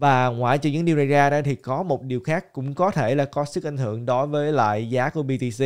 và ngoại trừ những điều này ra đó thì có một điều khác cũng có thể là có sức ảnh hưởng đối với lại giá của BTC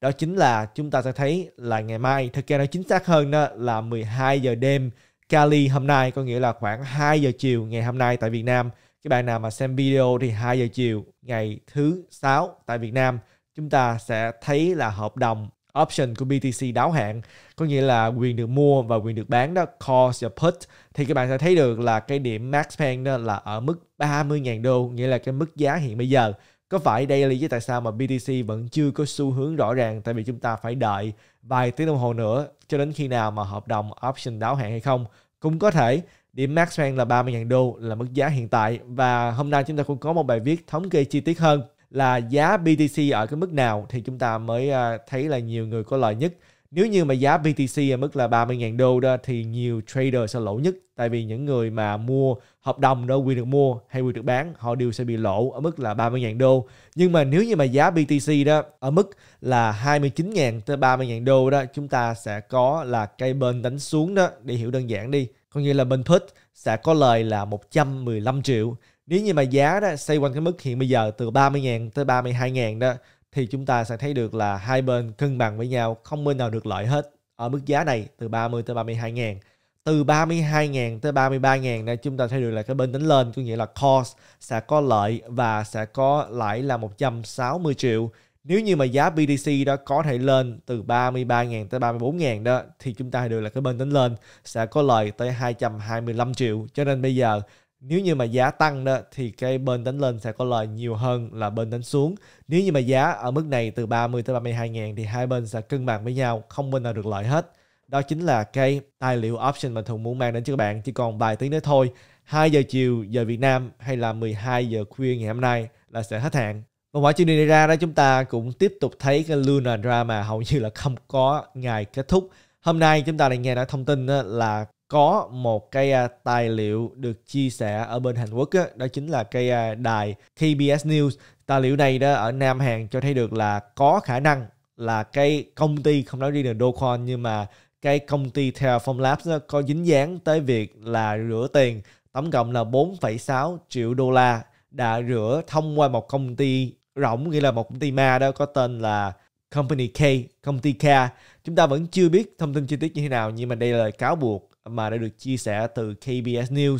đó chính là chúng ta sẽ thấy là ngày mai thực ra nó chính xác hơn đó là 12 giờ đêm Cali hôm nay có nghĩa là khoảng 2 giờ chiều ngày hôm nay tại Việt Nam các bạn nào mà xem video thì 2 giờ chiều ngày thứ sáu tại Việt Nam chúng ta sẽ thấy là hợp đồng option của BTC đáo hạn có nghĩa là quyền được mua và quyền được bán đó call và put thì các bạn sẽ thấy được là cái điểm max pen đó là ở mức 30.000 đô nghĩa là cái mức giá hiện bây giờ có phải đây là lý do tại sao mà BTC vẫn chưa có xu hướng rõ ràng tại vì chúng ta phải đợi vài tiếng đồng hồ nữa cho đến khi nào mà hợp đồng option đáo hạn hay không cũng có thể điểm max pen là 30.000 đô là mức giá hiện tại và hôm nay chúng ta cũng có một bài viết thống kê chi tiết hơn là giá BTC ở cái mức nào thì chúng ta mới à, thấy là nhiều người có lợi nhất. Nếu như mà giá BTC ở mức là 30.000 đô đó thì nhiều trader sẽ lỗ nhất tại vì những người mà mua hợp đồng đó quyền được mua hay quyền được bán họ đều sẽ bị lỗ ở mức là 30.000 đô. Nhưng mà nếu như mà giá BTC đó ở mức là 29.000 tới 30.000 đô đó chúng ta sẽ có là cây bên đánh xuống đó để hiểu đơn giản đi. Có nghĩa là bên put sẽ có lời là 115 triệu nếu như mà giá đó xây quanh cái mức hiện bây giờ từ 30.000 tới 32.000 đó thì chúng ta sẽ thấy được là hai bên cân bằng với nhau không bên nào được lợi hết ở mức giá này từ 30 tới 32 ngàn từ 32 ngàn tới 33 ngàn này chúng ta thấy được là cái bên đánh lên có nghĩa là cost sẽ có lợi và sẽ có lãi là 160 triệu nếu như mà giá BTC đó có thể lên từ 33.000 tới 34.000 đó thì chúng ta thấy được là cái bên đánh lên sẽ có lợi tới 225 triệu cho nên bây giờ nếu như mà giá tăng đó thì cái bên đánh lên sẽ có lời nhiều hơn là bên đánh xuống. Nếu như mà giá ở mức này từ 30 tới 32 ngàn thì hai bên sẽ cân bằng với nhau, không bên nào được lợi hết. Đó chính là cái tài liệu option mà thường muốn mang đến cho các bạn chỉ còn vài tiếng nữa thôi. 2 giờ chiều giờ Việt Nam hay là 12 giờ khuya ngày hôm nay là sẽ hết hạn. Và ngoài chuyện này ra đó chúng ta cũng tiếp tục thấy cái Luna drama hầu như là không có ngày kết thúc. Hôm nay chúng ta lại nghe nói thông tin là có một cái à, tài liệu được chia sẻ ở bên Hàn Quốc đó, đó chính là cái à, đài KBS News. Tài liệu này đó ở Nam Hàn cho thấy được là có khả năng là cái công ty không nói riêng là Dokwon nhưng mà cái công ty Terraform Labs đó, có dính dáng tới việc là rửa tiền tổng cộng là 4,6 triệu đô la đã rửa thông qua một công ty rộng nghĩa là một công ty ma đó có tên là Company K, công ty K. Chúng ta vẫn chưa biết thông tin chi tiết như thế nào nhưng mà đây là cáo buộc mà đã được chia sẻ từ KBS News.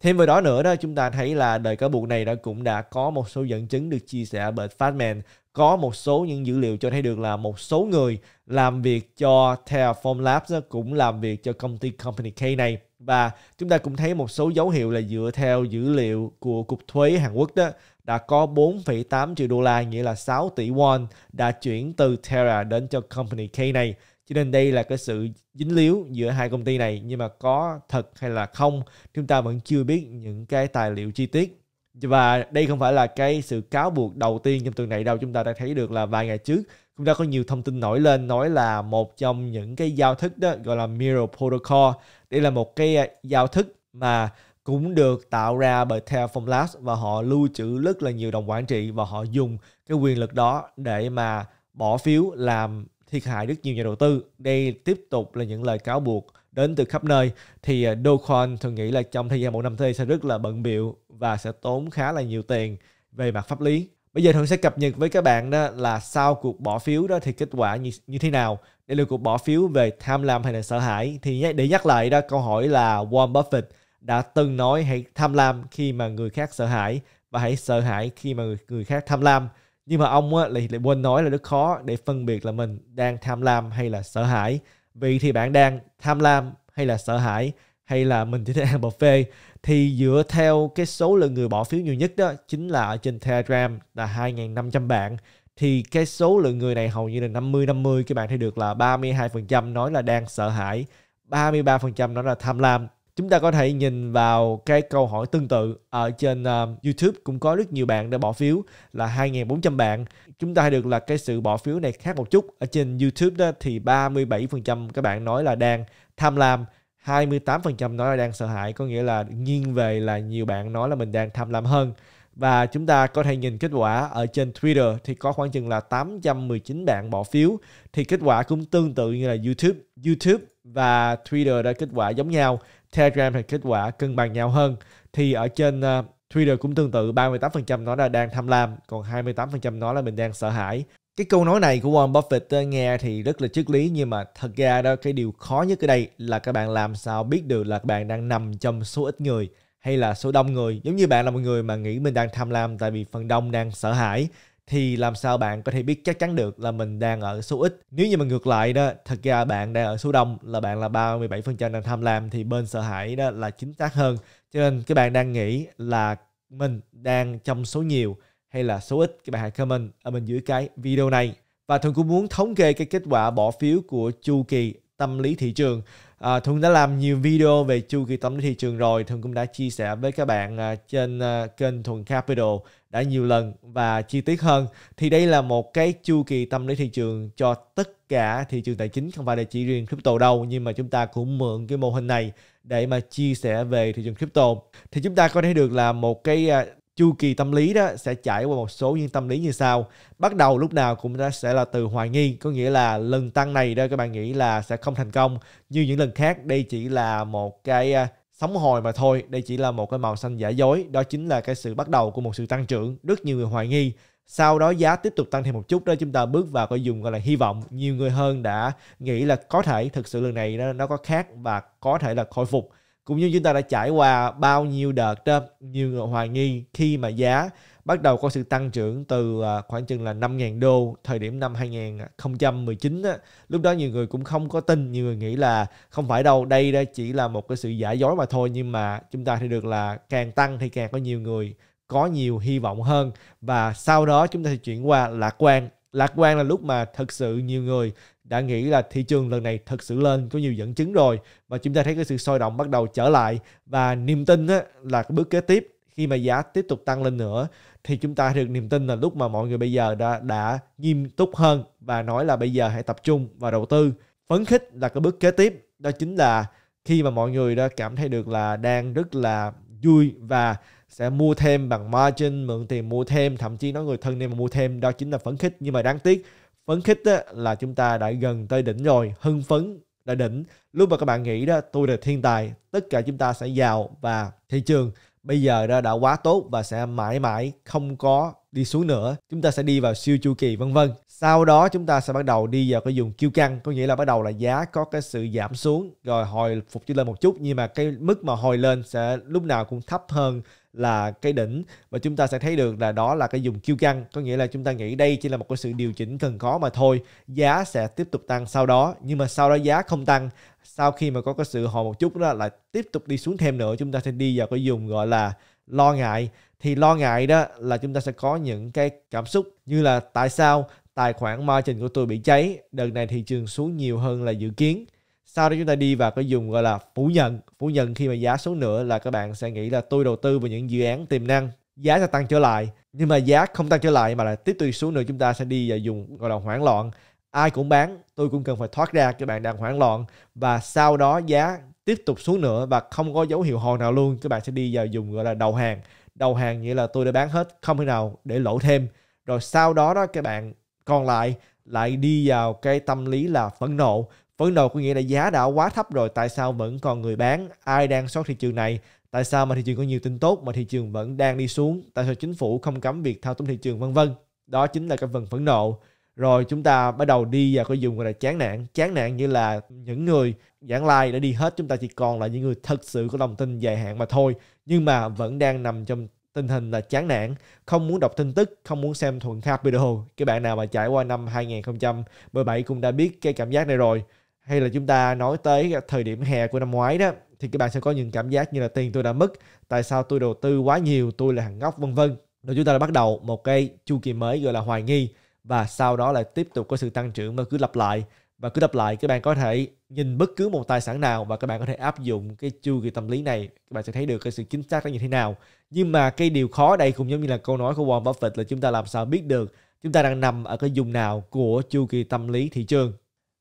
Thêm vào đó nữa đó chúng ta thấy là đời cáo buộc này đã cũng đã có một số dẫn chứng được chia sẻ bởi Fatman có một số những dữ liệu cho thấy được là một số người làm việc cho Terraform Labs cũng làm việc cho công ty Company K này và chúng ta cũng thấy một số dấu hiệu là dựa theo dữ liệu của Cục Thuế Hàn Quốc đó đã có 4,8 triệu đô la nghĩa là 6 tỷ won đã chuyển từ Terra đến cho Company K này cho nên đây là cái sự dính líu giữa hai công ty này nhưng mà có thật hay là không chúng ta vẫn chưa biết những cái tài liệu chi tiết và đây không phải là cái sự cáo buộc đầu tiên trong tuần này đâu chúng ta đã thấy được là vài ngày trước chúng ta có nhiều thông tin nổi lên nói là một trong những cái giao thức đó gọi là Mirror Protocol đây là một cái à, giao thức mà cũng được tạo ra bởi Terraform Labs và họ lưu trữ rất là nhiều đồng quản trị và họ dùng cái quyền lực đó để mà bỏ phiếu làm thiệt hại rất nhiều nhà đầu tư. Đây tiếp tục là những lời cáo buộc đến từ khắp nơi. Thì à, Dogecoin thường nghĩ là trong thời gian một năm tới sẽ rất là bận biệu và sẽ tốn khá là nhiều tiền về mặt pháp lý. Bây giờ thường sẽ cập nhật với các bạn đó là sau cuộc bỏ phiếu đó thì kết quả như, như thế nào. Đây là cuộc bỏ phiếu về tham lam hay là sợ hãi. Thì để nhắc lại đó câu hỏi là Warren Buffett đã từng nói hãy tham lam khi mà người khác sợ hãi và hãy sợ hãi khi mà người, người khác tham lam nhưng mà ông á, lại, lại quên nói là rất khó để phân biệt là mình đang tham lam hay là sợ hãi vì thì bạn đang tham lam hay là sợ hãi hay là mình chỉ thích ăn buffet thì dựa theo cái số lượng người bỏ phiếu nhiều nhất đó chính là ở trên Telegram là 2.500 bạn thì cái số lượng người này hầu như là 50-50 các bạn thấy được là 32% nói là đang sợ hãi 33% nói là tham lam chúng ta có thể nhìn vào cái câu hỏi tương tự ở trên uh, YouTube cũng có rất nhiều bạn đã bỏ phiếu là 2.400 bạn chúng ta được là cái sự bỏ phiếu này khác một chút ở trên YouTube đó thì 37% các bạn nói là đang tham lam 28% nói là đang sợ hãi có nghĩa là nghiêng về là nhiều bạn nói là mình đang tham lam hơn và chúng ta có thể nhìn kết quả ở trên Twitter thì có khoảng chừng là 819 bạn bỏ phiếu thì kết quả cũng tương tự như là YouTube YouTube và Twitter đã kết quả giống nhau Telegram thì kết quả cân bằng nhau hơn. Thì ở trên uh, Twitter cũng tương tự 38% nó là đang tham lam, còn 28% nó là mình đang sợ hãi. Cái câu nói này của Warren Buffett ờ, nghe thì rất là triết lý nhưng mà thật ra đó cái điều khó nhất ở đây là các bạn làm sao biết được là các bạn đang nằm trong số ít người hay là số đông người. Giống như bạn là một người mà nghĩ mình đang tham lam tại vì phần đông đang sợ hãi thì làm sao bạn có thể biết chắc chắn được là mình đang ở số ít. Nếu như mà ngược lại đó, thật ra bạn đang ở số đông là bạn là 37% đang tham lam thì bên sợ hãi đó là chính xác hơn. Cho nên các bạn đang nghĩ là mình đang trong số nhiều hay là số ít các bạn hãy comment ở bên dưới cái video này. Và thường cũng muốn thống kê cái kết quả bỏ phiếu của chu kỳ tâm lý thị trường à, Thuận đã làm nhiều video về chu kỳ tâm lý thị trường rồi Thuận cũng đã chia sẻ với các bạn à, trên à, kênh Thuận Capital đã nhiều lần và chi tiết hơn thì đây là một cái chu kỳ tâm lý thị trường cho tất cả thị trường tài chính không phải là chỉ riêng crypto đâu nhưng mà chúng ta cũng mượn cái mô hình này để mà chia sẻ về thị trường crypto thì chúng ta có thể được là một cái à, chu kỳ tâm lý đó sẽ trải qua một số những tâm lý như sau bắt đầu lúc nào cũng sẽ là từ hoài nghi có nghĩa là lần tăng này đó các bạn nghĩ là sẽ không thành công như những lần khác đây chỉ là một cái à, sóng hồi mà thôi đây chỉ là một cái màu xanh giả dối đó chính là cái sự bắt đầu của một sự tăng trưởng rất nhiều người hoài nghi sau đó giá tiếp tục tăng thêm một chút đó chúng ta bước vào cái dùng gọi là hy vọng nhiều người hơn đã nghĩ là có thể thực sự lần này nó, nó có khác và có thể là khôi phục cũng như chúng ta đã trải qua bao nhiêu đợt đó nhiều người hoài nghi khi mà giá bắt đầu có sự tăng trưởng từ à, khoảng chừng là 5.000 đô thời điểm năm 2019 á. lúc đó nhiều người cũng không có tin nhiều người nghĩ là không phải đâu đây đó chỉ là một cái sự giả dối mà thôi nhưng mà chúng ta thì được là càng tăng thì càng có nhiều người có nhiều hy vọng hơn và sau đó chúng ta sẽ chuyển qua lạc quan lạc quan là lúc mà thực sự nhiều người đã nghĩ là thị trường lần này thật sự lên có nhiều dẫn chứng rồi và chúng ta thấy cái sự sôi động bắt đầu trở lại và niềm tin á, là cái bước kế tiếp khi mà giá tiếp tục tăng lên nữa thì chúng ta được niềm tin là lúc mà mọi người bây giờ đã đã nghiêm túc hơn và nói là bây giờ hãy tập trung vào đầu tư phấn khích là cái bước kế tiếp đó chính là khi mà mọi người đã cảm thấy được là đang rất là vui và sẽ mua thêm bằng margin mượn tiền mua thêm thậm chí nói người thân nên mà mua thêm đó chính là phấn khích nhưng mà đáng tiếc phấn khích á, là chúng ta đã gần tới đỉnh rồi hưng phấn đã đỉnh lúc mà các bạn nghĩ đó tôi là thiên tài tất cả chúng ta sẽ giàu và thị trường bây giờ đó đã quá tốt và sẽ mãi mãi không có đi xuống nữa chúng ta sẽ đi vào siêu chu kỳ vân vân sau đó chúng ta sẽ bắt đầu đi vào cái dùng kiêu căng có nghĩa là bắt đầu là giá có cái sự giảm xuống rồi hồi phục lên một chút nhưng mà cái mức mà hồi lên sẽ lúc nào cũng thấp hơn là cái đỉnh và chúng ta sẽ thấy được là đó là cái dùng kiêu căng có nghĩa là chúng ta nghĩ đây chỉ là một cái sự điều chỉnh cần có mà thôi giá sẽ tiếp tục tăng sau đó nhưng mà sau đó giá không tăng sau khi mà có cái sự hồi một chút đó lại tiếp tục đi xuống thêm nữa chúng ta sẽ đi vào cái dùng gọi là lo ngại thì lo ngại đó là chúng ta sẽ có những cái cảm xúc như là tại sao tài khoản margin của tôi bị cháy đợt này thị trường xuống nhiều hơn là dự kiến sau đó chúng ta đi vào cái dùng gọi là phủ nhận phủ nhận khi mà giá xuống nữa là các bạn sẽ nghĩ là tôi đầu tư vào những dự án tiềm năng giá sẽ tăng trở lại nhưng mà giá không tăng trở lại mà lại tiếp tục xuống nữa chúng ta sẽ đi và dùng gọi là hoảng loạn ai cũng bán tôi cũng cần phải thoát ra các bạn đang hoảng loạn và sau đó giá tiếp tục xuống nữa và không có dấu hiệu hồi nào luôn các bạn sẽ đi vào dùng gọi là đầu hàng đầu hàng nghĩa là tôi đã bán hết không thể nào để lỗ thêm rồi sau đó đó các bạn còn lại lại đi vào cái tâm lý là phẫn nộ phẫn nộ có nghĩa là giá đã quá thấp rồi tại sao vẫn còn người bán ai đang sót thị trường này tại sao mà thị trường có nhiều tin tốt mà thị trường vẫn đang đi xuống tại sao chính phủ không cấm việc thao túng thị trường vân vân đó chính là cái phần phẫn nộ rồi chúng ta bắt đầu đi và cái dùng gọi là chán nản chán nản như là những người giảng lai like đã đi hết chúng ta chỉ còn là những người thật sự có lòng tin dài hạn mà thôi nhưng mà vẫn đang nằm trong tình hình là chán nản, không muốn đọc tin tức, không muốn xem thuận tháp video. Các bạn nào mà trải qua năm 2017 cũng đã biết cái cảm giác này rồi. Hay là chúng ta nói tới thời điểm hè của năm ngoái đó, thì các bạn sẽ có những cảm giác như là tiền tôi đã mất, tại sao tôi đầu tư quá nhiều, tôi là hàng ngốc vân vân. Rồi chúng ta đã bắt đầu một cái chu kỳ mới gọi là hoài nghi và sau đó lại tiếp tục có sự tăng trưởng mà cứ lặp lại và cứ đập lại các bạn có thể nhìn bất cứ một tài sản nào và các bạn có thể áp dụng cái chu kỳ tâm lý này các bạn sẽ thấy được cái sự chính xác nó như thế nào nhưng mà cái điều khó đây cũng giống như là câu nói của Warren Buffett là chúng ta làm sao biết được chúng ta đang nằm ở cái vùng nào của chu kỳ tâm lý thị trường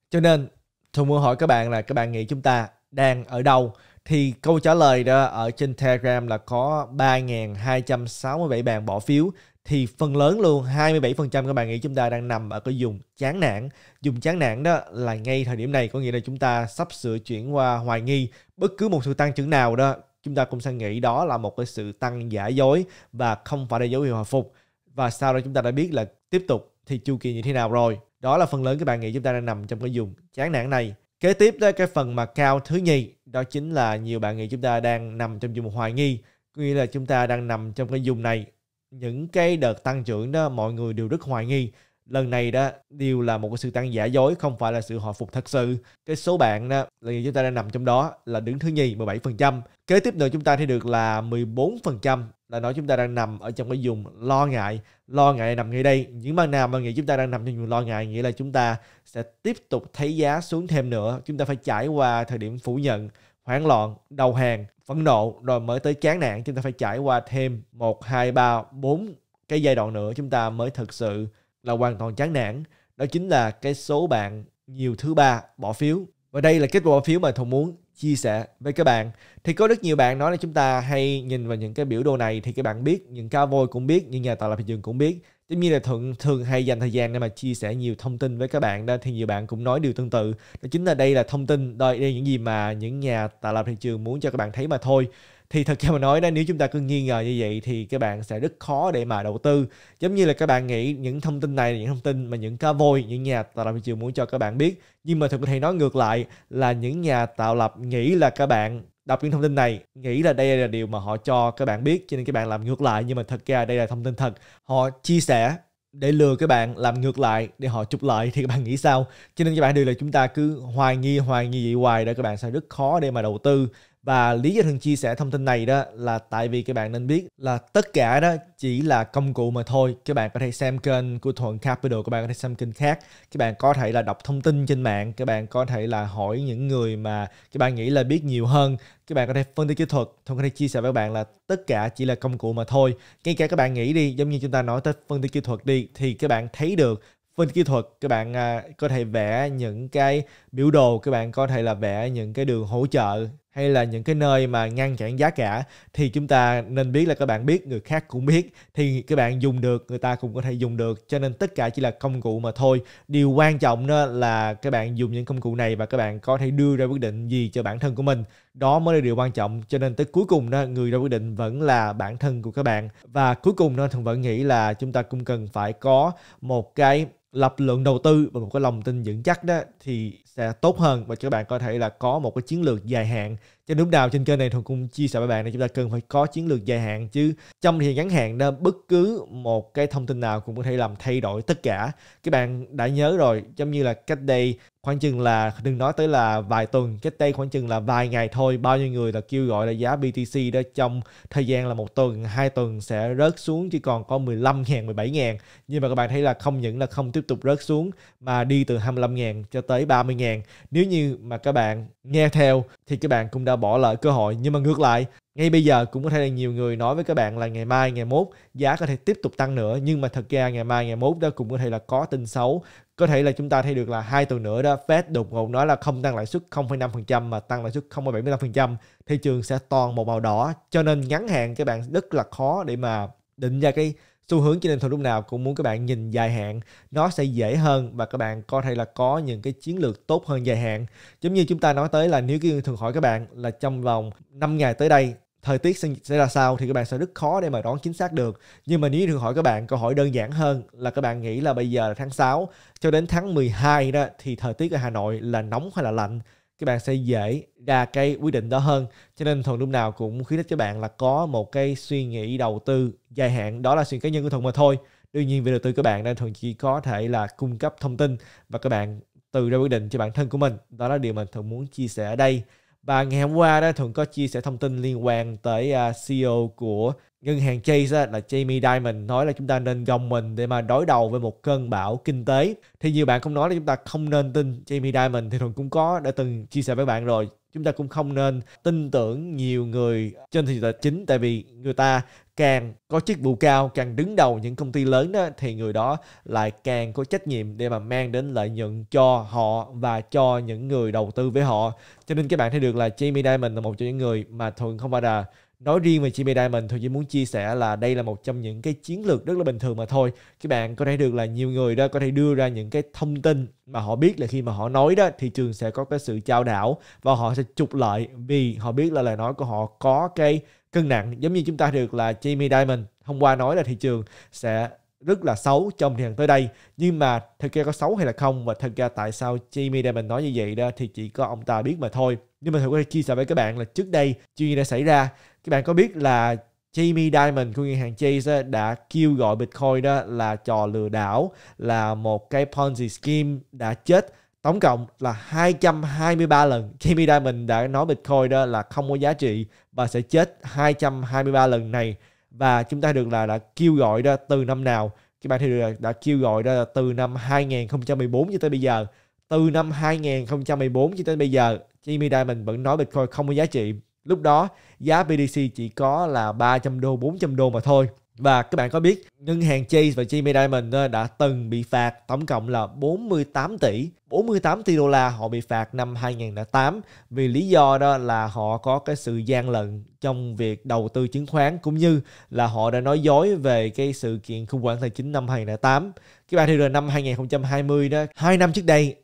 cho nên Thùng muốn hỏi các bạn là các bạn nghĩ chúng ta đang ở đâu thì câu trả lời đó ở trên Telegram là có 3.267 bạn bỏ phiếu thì phần lớn luôn 27% các bạn nghĩ chúng ta đang nằm ở cái dùng chán nản. Dùng chán nản đó là ngay thời điểm này có nghĩa là chúng ta sắp sửa chuyển qua hoài nghi bất cứ một sự tăng trưởng nào đó chúng ta cũng sẽ nghĩ đó là một cái sự tăng giả dối và không phải là dấu hiệu hồi phục và sau đó chúng ta đã biết là tiếp tục thì chu kỳ như thế nào rồi đó là phần lớn các bạn nghĩ chúng ta đang nằm trong cái dùng chán nản này kế tiếp đó cái phần mà cao thứ nhì đó chính là nhiều bạn nghĩ chúng ta đang nằm trong dùng hoài nghi nghĩa là chúng ta đang nằm trong cái dùng này những cái đợt tăng trưởng đó mọi người đều rất hoài nghi lần này đó đều là một cái sự tăng giả dối không phải là sự hồi phục thật sự cái số bạn đó là chúng ta đang nằm trong đó là đứng thứ nhì 17% kế tiếp nữa chúng ta thì được là 14% là nói chúng ta đang nằm ở trong cái vùng lo ngại lo ngại nằm ngay đây những bang nào mà nghĩ chúng ta đang nằm trong vùng lo ngại nghĩa là chúng ta sẽ tiếp tục thấy giá xuống thêm nữa chúng ta phải trải qua thời điểm phủ nhận hoảng loạn, đầu hàng, phẫn nộ rồi mới tới chán nản chúng ta phải trải qua thêm 1, 2, 3, 4 cái giai đoạn nữa chúng ta mới thực sự là hoàn toàn chán nản. Đó chính là cái số bạn nhiều thứ ba bỏ phiếu. Và đây là kết quả bỏ phiếu mà Thùng muốn chia sẻ với các bạn. Thì có rất nhiều bạn nói là chúng ta hay nhìn vào những cái biểu đồ này thì các bạn biết, những cao vôi cũng biết, những nhà tạo lập thị trường cũng biết Tuy như là thường thường hay dành thời gian để mà chia sẻ nhiều thông tin với các bạn đó thì nhiều bạn cũng nói điều tương tự. Đó chính là đây là thông tin, đây, đây là những gì mà những nhà tạo lập thị trường muốn cho các bạn thấy mà thôi thì thật ra mà nói đó nếu chúng ta cứ nghi ngờ như vậy thì các bạn sẽ rất khó để mà đầu tư giống như là các bạn nghĩ những thông tin này là những thông tin mà những cá voi những nhà tạo lập thị trường muốn cho các bạn biết nhưng mà thực có thể nói ngược lại là những nhà tạo lập nghĩ là các bạn đọc những thông tin này nghĩ là đây là điều mà họ cho các bạn biết cho nên các bạn làm ngược lại nhưng mà thật ra đây là thông tin thật họ chia sẻ để lừa các bạn làm ngược lại để họ chụp lại thì các bạn nghĩ sao cho nên các bạn đều là chúng ta cứ hoài nghi hoài nghi vậy hoài để các bạn sẽ rất khó để mà đầu tư và lý do thường chia sẻ thông tin này đó là tại vì các bạn nên biết là tất cả đó chỉ là công cụ mà thôi các bạn có thể xem kênh của thuận capital các bạn có thể xem kênh khác các bạn có thể là đọc thông tin trên mạng các bạn có thể là hỏi những người mà các bạn nghĩ là biết nhiều hơn các bạn có thể phân tích kỹ thuật thuận có thể chia sẻ với các bạn là tất cả chỉ là công cụ mà thôi ngay cả các bạn nghĩ đi giống như chúng ta nói tới phân tích kỹ thuật đi thì các bạn thấy được phân tích kỹ thuật các bạn à, có thể vẽ những cái biểu đồ các bạn có thể là vẽ những cái đường hỗ trợ hay là những cái nơi mà ngăn chặn giá cả thì chúng ta nên biết là các bạn biết người khác cũng biết thì các bạn dùng được người ta cũng có thể dùng được cho nên tất cả chỉ là công cụ mà thôi điều quan trọng đó là các bạn dùng những công cụ này và các bạn có thể đưa ra quyết định gì cho bản thân của mình đó mới là điều quan trọng cho nên tới cuối cùng đó người ra quyết định vẫn là bản thân của các bạn và cuối cùng nó thường vẫn nghĩ là chúng ta cũng cần phải có một cái lập lượng đầu tư và một cái lòng tin vững chắc đó thì sẽ tốt hơn và các bạn có thể là có một cái chiến lược dài hạn cho nên lúc nào trên kênh này thuần cũng chia sẻ với bạn là chúng ta cần phải có chiến lược dài hạn chứ trong thời ngắn hạn đó bất cứ một cái thông tin nào cũng có thể làm thay đổi tất cả các bạn đã nhớ rồi giống như là cách đây khoảng chừng là đừng nói tới là vài tuần cách đây khoảng chừng là vài ngày thôi bao nhiêu người là kêu gọi là giá BTC đó trong thời gian là một tuần hai tuần sẽ rớt xuống chỉ còn có 15 ngàn 17 ngàn nhưng mà các bạn thấy là không những là không tiếp tục rớt xuống mà đi từ 25 ngàn cho tới 30 ngàn nếu như mà các bạn nghe theo thì các bạn cũng đã đã bỏ lỡ cơ hội nhưng mà ngược lại ngay bây giờ cũng có thể là nhiều người nói với các bạn là ngày mai ngày mốt giá có thể tiếp tục tăng nữa nhưng mà thật ra ngày mai ngày mốt đó cũng có thể là có tin xấu có thể là chúng ta thấy được là hai tuần nữa đó Fed đột ngột nói là không tăng lãi suất 0,5% mà tăng lãi suất 0,75% thị trường sẽ toàn một màu đỏ cho nên ngắn hạn các bạn rất là khó để mà định ra cái xu hướng cho nên thôi lúc nào cũng muốn các bạn nhìn dài hạn nó sẽ dễ hơn và các bạn có thể là có những cái chiến lược tốt hơn dài hạn giống như chúng ta nói tới là nếu kiên thường hỏi các bạn là trong vòng 5 ngày tới đây thời tiết sẽ, sẽ ra sao thì các bạn sẽ rất khó để mà đoán chính xác được. Nhưng mà nếu thường hỏi các bạn câu hỏi đơn giản hơn là các bạn nghĩ là bây giờ là tháng 6 cho đến tháng 12 đó thì thời tiết ở Hà Nội là nóng hay là lạnh các bạn sẽ dễ ra cái quyết định đó hơn cho nên thuận lúc nào cũng khuyến khích các bạn là có một cái suy nghĩ đầu tư dài hạn đó là suy nghĩ cá nhân của thuận mà thôi đương nhiên về đầu tư các bạn đang thuận chỉ có thể là cung cấp thông tin và các bạn từ ra quyết định cho bản thân của mình đó là điều mà thường muốn chia sẻ ở đây và ngày hôm qua đó thường có chia sẻ thông tin liên quan tới uh, à, CEO của ngân hàng Chase là Jamie Dimon nói là chúng ta nên gồng mình để mà đối đầu với một cơn bão kinh tế. Thì nhiều bạn không nói là chúng ta không nên tin Jamie Dimon thì thường cũng có đã từng chia sẻ với bạn rồi chúng ta cũng không nên tin tưởng nhiều người trên thị trường chính tại vì người ta càng có chức vụ cao càng đứng đầu những công ty lớn đó thì người đó lại càng có trách nhiệm để mà mang đến lợi nhuận cho họ và cho những người đầu tư với họ cho nên các bạn thấy được là Jamie Dimon là một trong những người mà thường không bao giờ nói riêng về Jimmy Diamond thì chỉ muốn chia sẻ là đây là một trong những cái chiến lược rất là bình thường mà thôi các bạn có thể được là nhiều người đó có thể đưa ra những cái thông tin mà họ biết là khi mà họ nói đó thị trường sẽ có cái sự trao đảo và họ sẽ trục lợi vì họ biết là lời nói của họ có cái cân nặng giống như chúng ta được là Jimmy Diamond hôm qua nói là thị trường sẽ rất là xấu trong thời gian tới đây nhưng mà thật ra có xấu hay là không và thật ra tại sao Jamie Diamond nói như vậy đó thì chỉ có ông ta biết mà thôi nhưng mà thật có thể chia sẻ với các bạn là trước đây chuyện gì đã xảy ra các bạn có biết là Jamie Dimon của ngân hàng Chase đã kêu gọi Bitcoin đó là trò lừa đảo, là một cái Ponzi scheme đã chết tổng cộng là 223 lần. Jamie Dimon đã nói Bitcoin đó là không có giá trị và sẽ chết 223 lần này và chúng ta được là đã kêu gọi đó từ năm nào các bạn thì được đã kêu gọi đó là từ năm 2014 cho tới bây giờ từ năm 2014 cho tới bây giờ Jamie Diamond vẫn nói Bitcoin không có giá trị Lúc đó giá BTC chỉ có là 300 đô, 400 đô mà thôi. Và các bạn có biết ngân hàng Chase và Jimmy Diamond ờ, đã từng bị phạt tổng cộng là 48 tỷ, 48 tỷ đô la họ bị phạt năm 2008 vì lý do đó là họ có cái sự gian lận trong việc đầu tư chứng khoán cũng như là họ đã nói dối về cái sự kiện khủng hoảng tài chính năm 2008. Các bạn thấy rồi năm 2020 đó, hai năm trước đây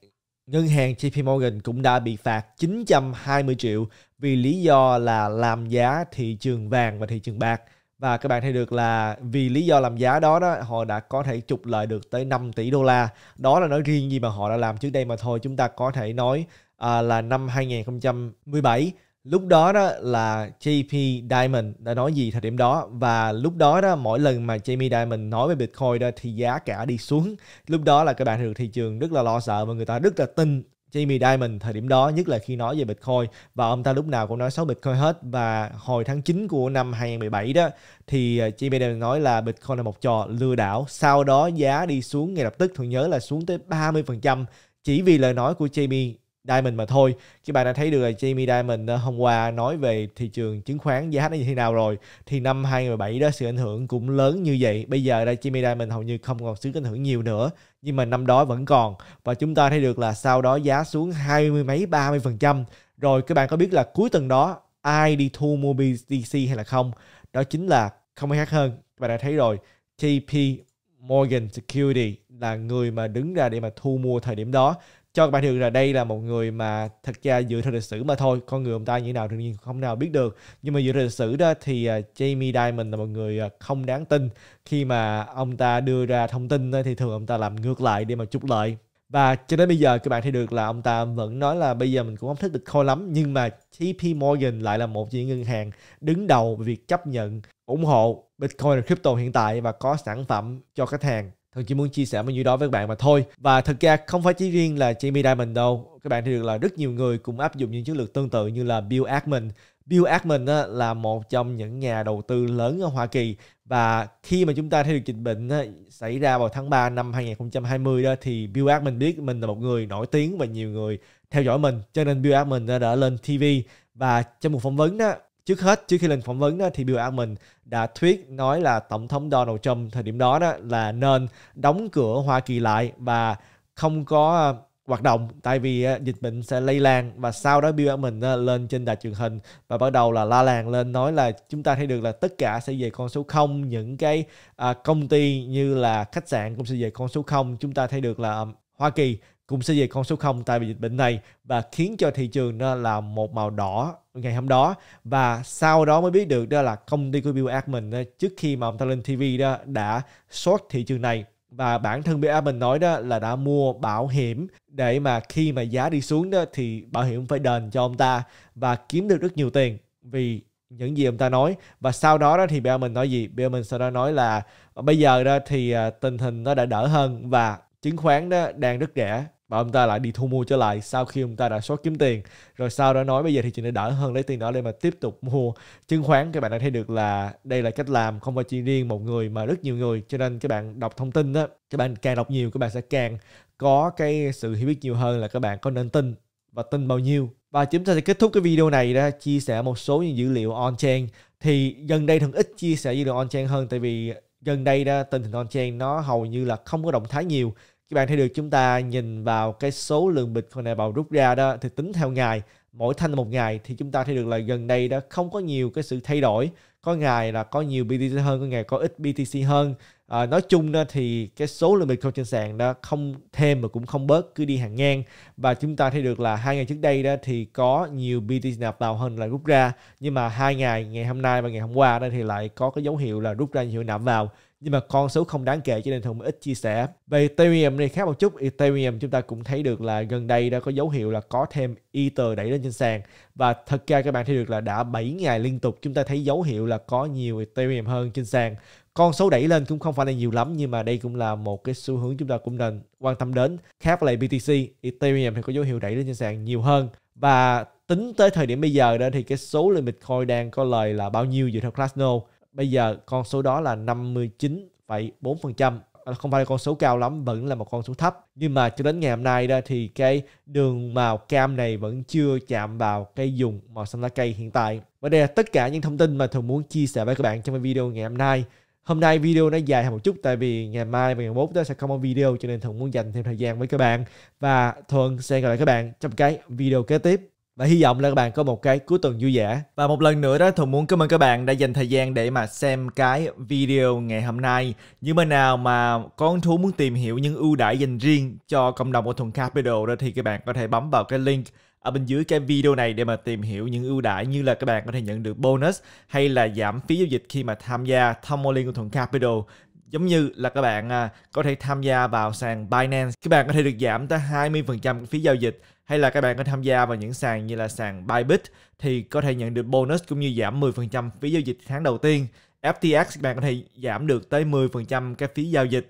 Ngân hàng JP Morgan cũng đã bị phạt 920 triệu vì lý do là làm giá thị trường vàng và thị trường bạc. Và các bạn thấy được là vì lý do làm giá đó, đó họ đã có thể trục lợi được tới 5 tỷ đô la. Đó là nói riêng gì mà họ đã làm trước đây mà thôi. Chúng ta có thể nói à, là năm 2017 lúc đó đó là JP Diamond đã nói gì thời điểm đó và lúc đó đó mỗi lần mà Jamie Diamond nói về Bitcoin đó thì giá cả đi xuống lúc đó là các bạn được thị trường rất là lo sợ và người ta rất là tin Jamie Diamond thời điểm đó nhất là khi nói về Bitcoin và ông ta lúc nào cũng nói xấu Bitcoin hết và hồi tháng 9 của năm 2017 đó thì à, Jamie Diamond nói là Bitcoin là một trò lừa đảo sau đó giá đi xuống ngay lập tức thường nhớ là xuống tới 30% chỉ vì lời nói của Jamie Diamond mà thôi chứ bạn đã thấy được là Jamie Diamond ờ, hôm qua nói về thị trường chứng khoán giá nó như thế nào rồi thì năm 2017 đó sự ảnh hưởng cũng lớn như vậy bây giờ đây Jamie Diamond hầu như không còn sức ảnh hưởng nhiều nữa nhưng mà năm đó vẫn còn và chúng ta thấy được là sau đó giá xuống hai mươi mấy 30 phần trăm rồi các bạn có biết là cuối tuần đó ai đi thu mua BTC hay là không đó chính là không ai khác hơn các bạn đã thấy rồi JP Morgan Security là người mà đứng ra để mà thu mua thời điểm đó cho các bạn hiểu là đây là một người mà thật ra dựa theo lịch sử mà thôi con người ông ta như thế nào đương nhiên không nào biết được nhưng mà dựa theo lịch sử đó thì à, Jamie Dimon là một người à, không đáng tin khi mà ông ta đưa ra thông tin thì thường ông ta làm ngược lại để mà trục lợi và cho đến bây giờ các bạn thấy được là ông ta vẫn nói là bây giờ mình cũng không thích được Bitcoin lắm nhưng mà JP Morgan lại là một trong những ngân hàng đứng đầu về việc chấp nhận ủng hộ Bitcoin và crypto hiện tại và có sản phẩm cho khách hàng Tôi chỉ muốn chia sẻ bao nhiêu đó với các bạn mà thôi. Và thật ra không phải chỉ riêng là Jamie Diamond đâu. Các bạn thấy được là rất nhiều người cũng áp dụng những chiến lược tương tự như là Bill Ackman. Bill Ackman á, là một trong những nhà đầu tư lớn ở Hoa Kỳ và khi mà chúng ta thấy được dịch bệnh á, xảy ra vào tháng 3 năm 2020 đó thì Bill Ackman biết mình là một người nổi tiếng và nhiều người theo dõi mình cho nên Bill Ackman đã lên TV và trong một phỏng vấn đó trước hết trước khi lên phỏng vấn đó, thì Bill Ackman đã thuyết nói là tổng thống Donald Trump thời điểm đó đó là nên đóng cửa Hoa Kỳ lại và không có ờ, hoạt động tại vì ờ, dịch bệnh sẽ lây lan và sau đó Bill Ackman ờ, lên trên đài truyền hình và bắt đầu là la làng lên nói là chúng ta thấy được là tất cả sẽ về con số 0 những cái công ty như là khách sạn cũng sẽ về con số 0 chúng ta thấy được là Hoa Kỳ cũng sẽ về con số 0 tại vì dịch bệnh này và khiến cho thị trường là một màu đỏ ngày hôm đó và sau đó mới biết được đó là công ty của Bill Ackman trước khi mà ông ta lên TV đó đã short thị trường này và bản thân Bill Ackman nói đó là đã mua bảo hiểm để mà khi mà giá đi xuống đó thì bảo hiểm phải đền cho ông ta và kiếm được rất nhiều tiền vì những gì ông ta nói và sau đó đó thì Bill Ackman nói gì Bill Ackman sau đó nói là bây giờ đó thì à, tình hình nó đã đỡ hơn và chứng khoán đó đang rất rẻ và ông ta lại đi thu mua trở lại sau khi ông ta đã short kiếm tiền rồi sau đó nói bây giờ thì chị đã đỡ hơn lấy tiền đó lên mà tiếp tục mua chứng khoán các bạn đã thấy được là đây là cách làm không phải chỉ riêng một người mà rất nhiều người cho nên các bạn đọc thông tin đó các bạn càng đọc nhiều các bạn sẽ càng có cái sự hiểu biết nhiều hơn là các bạn có nên tin và tin bao nhiêu và chúng ta sẽ kết thúc cái video này ra chia sẻ một số những dữ liệu on-chain thì gần đây thường ít chia sẻ dữ liệu on-chain hơn tại vì gần đây đó tình hình on-chain nó hầu như là không có động thái nhiều các bạn thấy được chúng ta nhìn vào cái số lượng Bitcoin này vào rút ra đó thì tính theo ngày mỗi thanh một ngày thì chúng ta thấy được là gần đây đã không có nhiều cái sự thay đổi có ngày là có nhiều BTC hơn có ngày có ít BTC hơn à, nói chung đó thì cái số lượng Bitcoin trên sàn đó không thêm mà cũng không bớt cứ đi hàng ngang và chúng ta thấy được là hai ngày trước đây đó thì có nhiều BTC nạp vào hơn là rút ra nhưng mà hai ngày ngày hôm nay và ngày hôm qua đó thì lại có cái dấu hiệu là rút ra nhiều nạp vào nhưng mà con số không đáng kể cho nên Hùng ít chia sẻ. Về Ethereum thì khác một chút, Ethereum chúng ta cũng thấy được là gần đây đã có dấu hiệu là có thêm Ether đẩy lên trên sàn và thật ra các bạn thấy được là đã 7 ngày liên tục chúng ta thấy dấu hiệu là có nhiều Ethereum hơn trên sàn. Con số đẩy lên cũng không phải là nhiều lắm nhưng mà đây cũng là một cái xu hướng chúng ta cũng nên quan tâm đến. Khác với lại BTC, Ethereum thì có dấu hiệu đẩy lên trên sàn nhiều hơn và tính tới thời điểm bây giờ đó thì cái số lượng Bitcoin đang có lời là bao nhiêu dựa theo Glassnode bây giờ con số đó là 59,4% ờ, không phải là con số cao lắm vẫn là một con số thấp nhưng mà cho đến ngày hôm nay đó thì cái đường màu cam này vẫn chưa chạm vào cây dùng màu xanh lá cây hiện tại và đây là tất cả những thông tin mà thường muốn chia sẻ với các bạn trong cái video ngày hôm nay hôm nay video nó dài hơn một chút tại vì ngày mai và ngày mốt đó sẽ không có video cho nên thường muốn dành thêm thời gian với các bạn và thường sẽ gặp lại các bạn trong cái video kế tiếp và hy vọng là các bạn có một cái cuối tuần vui vẻ và một lần nữa đó Thuận muốn cảm ơn các bạn đã dành thời gian để mà xem cái video ngày hôm nay như bên nào mà con thú muốn tìm hiểu những ưu đãi dành riêng cho cộng đồng của thùng Capital đó thì các bạn có thể bấm vào cái link ở bên dưới cái video này để mà tìm hiểu những ưu đãi như là các bạn có thể nhận được bonus hay là giảm phí giao dịch khi mà tham gia thông liên của thùng Capital giống như là các bạn à, có thể tham gia vào sàn Binance các bạn có thể được giảm tới 20% phí giao dịch hay là các bạn có tham gia vào những sàn như là sàn Bybit thì có thể nhận được bonus cũng như giảm 10% phí giao dịch tháng đầu tiên FTX các bạn có thể giảm được tới 10% cái phí giao dịch